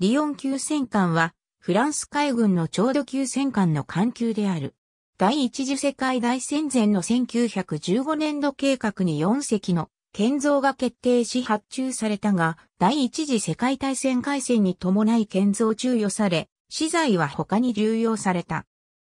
リヨン級戦艦は、フランス海軍のちょうど級戦艦の艦級である。第一次世界大戦前の1915年度計画に4隻の建造が決定し発注されたが、第一次世界大戦開戦に伴い建造中与され、資材は他に流用された。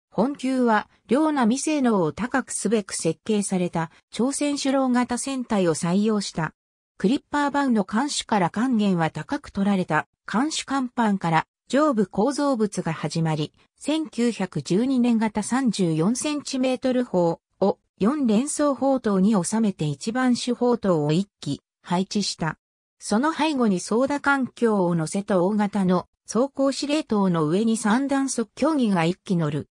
本級は、量な未性能を高くすべく設計された、朝鮮主郎型船体を採用した。クリッパー板の監首から還元は高く取られた監首甲板から上部構造物が始まり、1912年型 34cm 砲を4連装砲塔に収めて一番手砲塔を1機配置した。その背後に操舵環境を乗せた大型の装甲司令塔の上に三段速競技が1機乗る。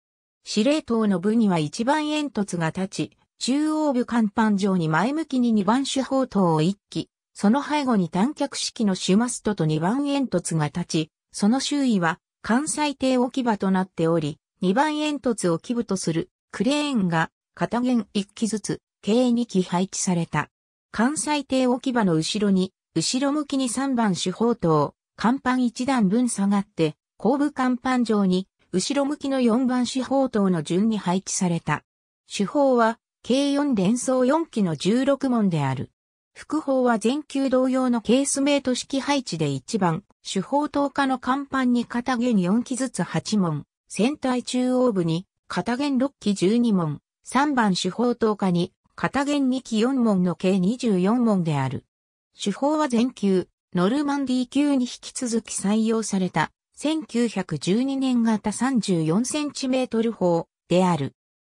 司令塔の部には一番煙突が立ち、中央部甲板上に前向きに2番手砲塔を1機、その背後に短脚式のシュマストと2番煙突が立ち、その周囲は関西艇置き場となっており、2番煙突を基部とするクレーンが片弦1機ずつ計2機配置された。関西艇置き場の後ろに、後ろ向きに3番手砲塔、甲板1段分下がって、後部甲板上に、後ろ向きの4番手砲塔の順に配置された。手砲は、計4連装4機の16門である。副砲は全球同様のケースメイト式配置で1番、主砲投下の甲板に片弦4機ずつ8門、船体中央部に片弦6機12門、3番主砲投下に片弦2機4門の計24門である。主砲は全球、ノルマンディー級に引き続き採用された1912年型 34cm 砲である。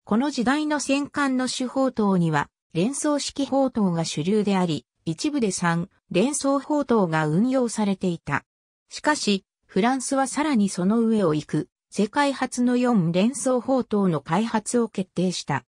この時代の戦艦の主砲塔には、連装式砲塔が主流であり、一部で3、連装砲塔が運用されていた。しかし、フランスはさらにその上を行く、世界初の4連装砲塔の開発を決定した。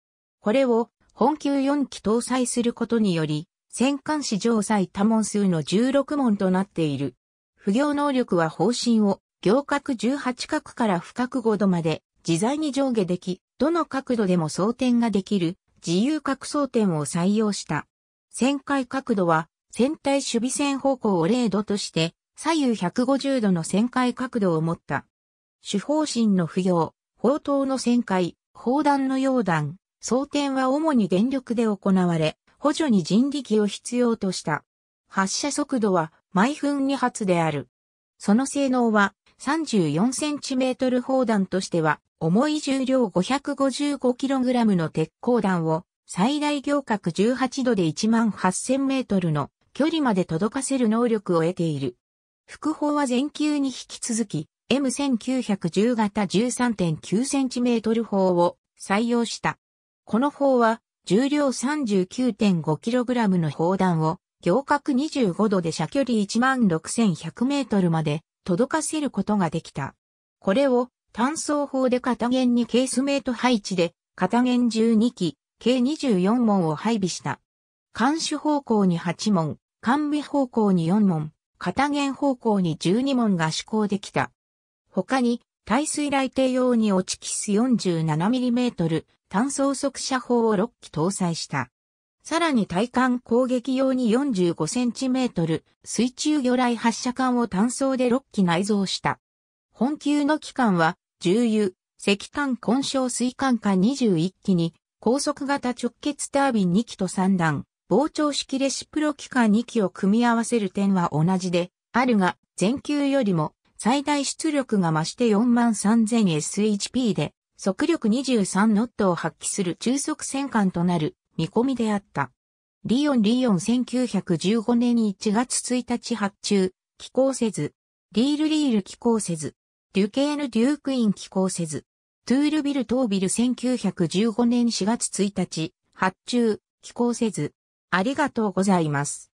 これを、本級4機搭載することにより、戦艦史上最多門数の16門となっている。不行能力は方針を、行角18角から不角5度まで自在に上下でき、どの角度でも装填ができる自由角装填を採用した。旋回角度は、船体守備線方向を0度として、左右150度の旋回角度を持った。主砲身の不要、砲塔の旋回、砲弾の溶弾、装填は主に電力で行われ、補助に人力を必要とした。発射速度は毎分2発である。その性能は 34cm 砲弾としては、重い重量 555kg の鉄鋼弾を最大行角18度で18000メートルの距離まで届かせる能力を得ている。副砲は前級に引き続き M1910 型 13.9cm 砲を採用した。この砲は重量 39.5kg の砲弾を行角25度で射距離16100メートルまで届かせることができた。これを単層法で片弦にケースメイト配置で片弦12機、計24門を配備した。監視方向に8門、完備方向に4門、片弦方向に12門が施行できた。他に、耐水雷艇用に落ちキス 47mm 単装速射砲を6機搭載した。さらに対艦攻撃用に 45cm 水中魚雷発射管を単装で6機内蔵した。本級の機関は、重油、石炭混焼水管火21機に、高速型直結タービン2機と3段、膨張式レシプロ機関2機を組み合わせる点は同じで、あるが、全級よりも最大出力が増して 43000SHP で、速力23ノットを発揮する中速戦艦となる見込みであった。リオンリオン1915年1月1日発注、寄港せず、リールリール寄港せず、デュケーヌ・デュークイン寄港せず、トゥールビル・トービル1915年4月1日、発注、寄港せず、ありがとうございます。